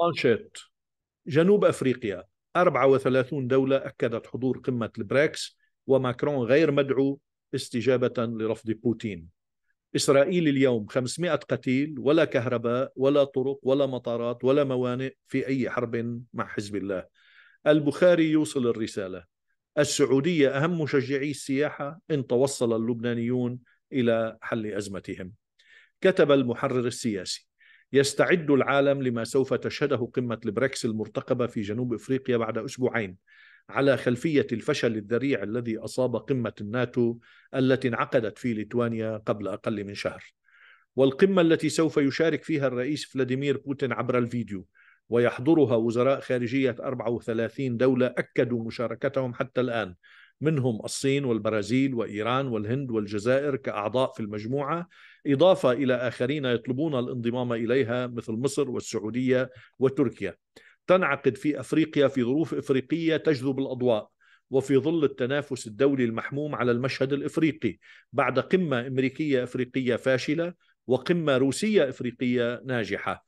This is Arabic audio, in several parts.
مانشيت جنوب افريقيا 34 دولة أكدت حضور قمة البريكس وماكرون غير مدعو استجابة لرفض بوتين إسرائيل اليوم 500 قتيل ولا كهرباء ولا طرق ولا مطارات ولا موانئ في أي حرب مع حزب الله البخاري يوصل الرسالة السعودية أهم مشجعي السياحة إن توصل اللبنانيون إلى حل أزمتهم كتب المحرر السياسي يستعد العالم لما سوف تشهده قمة البريكس المرتقبة في جنوب إفريقيا بعد أسبوعين على خلفية الفشل الذريع الذي أصاب قمة الناتو التي انعقدت في ليتوانيا قبل أقل من شهر والقمة التي سوف يشارك فيها الرئيس فلاديمير بوتين عبر الفيديو ويحضرها وزراء خارجية 34 دولة أكدوا مشاركتهم حتى الآن منهم الصين والبرازيل وايران والهند والجزائر كاعضاء في المجموعه اضافه الى اخرين يطلبون الانضمام اليها مثل مصر والسعوديه وتركيا. تنعقد في افريقيا في ظروف افريقيه تجذب الاضواء وفي ظل التنافس الدولي المحموم على المشهد الافريقي بعد قمه امريكيه افريقيه فاشله وقمه روسيه افريقيه ناجحه.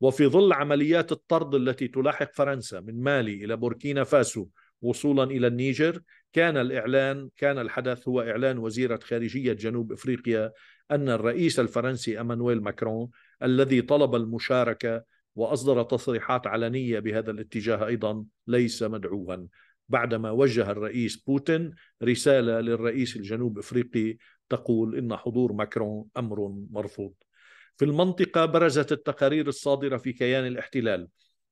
وفي ظل عمليات الطرد التي تلاحق فرنسا من مالي الى بوركينا فاسو وصولا الى النيجر كان الاعلان كان الحدث هو اعلان وزيره خارجيه جنوب افريقيا ان الرئيس الفرنسي امانويل ماكرون الذي طلب المشاركه واصدر تصريحات علنيه بهذا الاتجاه ايضا ليس مدعوا بعدما وجه الرئيس بوتين رساله للرئيس الجنوب افريقي تقول ان حضور ماكرون امر مرفوض. في المنطقه برزت التقارير الصادره في كيان الاحتلال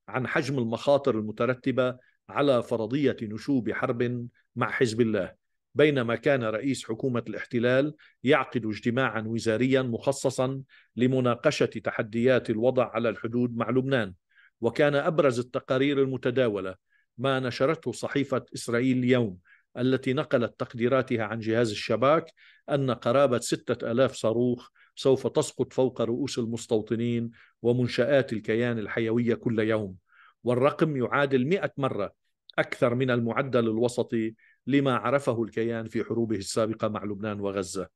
عن حجم المخاطر المترتبه على فرضيه نشوب حرب مع حزب الله بينما كان رئيس حكومه الاحتلال يعقد اجتماعا وزاريا مخصصا لمناقشه تحديات الوضع على الحدود مع لبنان وكان ابرز التقارير المتداوله ما نشرته صحيفه اسرائيل اليوم التي نقلت تقديراتها عن جهاز الشباك أن قرابة ستة ألاف صاروخ سوف تسقط فوق رؤوس المستوطنين ومنشآت الكيان الحيوية كل يوم والرقم يعادل 100 مرة أكثر من المعدل الوسطي لما عرفه الكيان في حروبه السابقة مع لبنان وغزة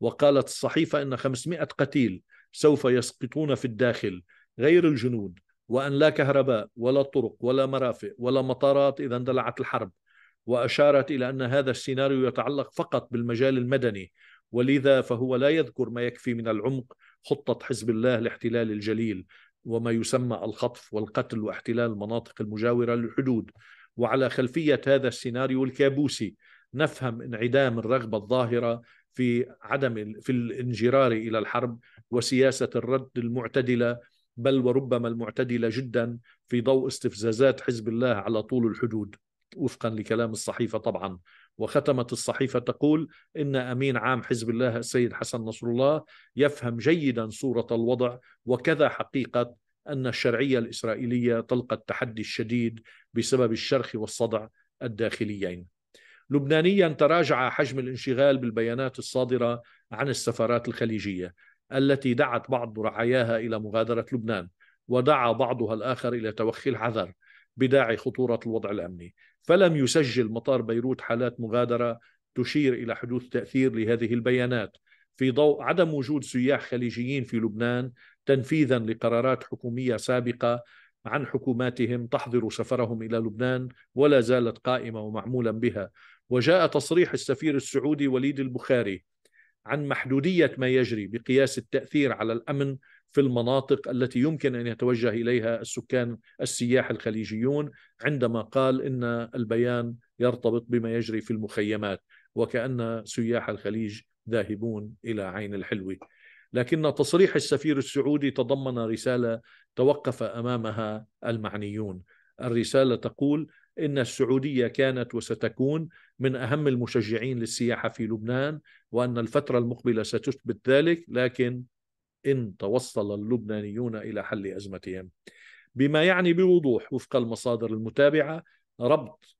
وقالت الصحيفة أن 500 قتيل سوف يسقطون في الداخل غير الجنود وأن لا كهرباء ولا طرق ولا مرافق ولا مطارات إذا اندلعت الحرب وأشارت إلى أن هذا السيناريو يتعلق فقط بالمجال المدني ولذا فهو لا يذكر ما يكفي من العمق خطة حزب الله لاحتلال الجليل وما يسمى الخطف والقتل واحتلال المناطق المجاوره للحدود وعلى خلفيه هذا السيناريو الكابوسي نفهم انعدام الرغبه الظاهره في عدم في الانجرار الى الحرب وسياسه الرد المعتدله بل وربما المعتدله جدا في ضوء استفزازات حزب الله على طول الحدود وفقا لكلام الصحيفة طبعا وختمت الصحيفة تقول إن أمين عام حزب الله السيد حسن نصر الله يفهم جيدا صورة الوضع وكذا حقيقة أن الشرعية الإسرائيلية تلقى التحدي الشديد بسبب الشرخ والصدع الداخليين لبنانيا تراجع حجم الانشغال بالبيانات الصادرة عن السفارات الخليجية التي دعت بعض رعاياها إلى مغادرة لبنان ودعا بعضها الآخر إلى توخي العذر بداعي خطورة الوضع الأمني فلم يسجل مطار بيروت حالات مغادرة تشير إلى حدوث تأثير لهذه البيانات في ضوء عدم وجود سياح خليجيين في لبنان تنفيذا لقرارات حكومية سابقة عن حكوماتهم تحظر سفرهم إلى لبنان ولا زالت قائمة ومعمولا بها وجاء تصريح السفير السعودي وليد البخاري عن محدودية ما يجري بقياس التأثير على الأمن في المناطق التي يمكن ان يتوجه اليها السكان السياح الخليجيون عندما قال ان البيان يرتبط بما يجري في المخيمات وكان سياح الخليج ذاهبون الى عين الحلوه. لكن تصريح السفير السعودي تضمن رساله توقف امامها المعنيون. الرساله تقول ان السعوديه كانت وستكون من اهم المشجعين للسياحه في لبنان وان الفتره المقبله ستثبت ذلك لكن إن توصل اللبنانيون إلى حل أزمتهم بما يعني بوضوح وفق المصادر المتابعة ربط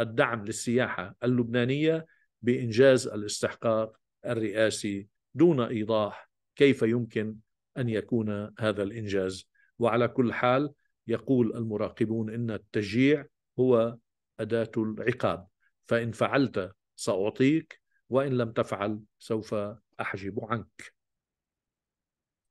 الدعم للسياحة اللبنانية بإنجاز الاستحقاق الرئاسي دون إيضاح كيف يمكن أن يكون هذا الإنجاز وعلى كل حال يقول المراقبون إن التشجيع هو أداة العقاب فإن فعلت سأعطيك وإن لم تفعل سوف أحجب عنك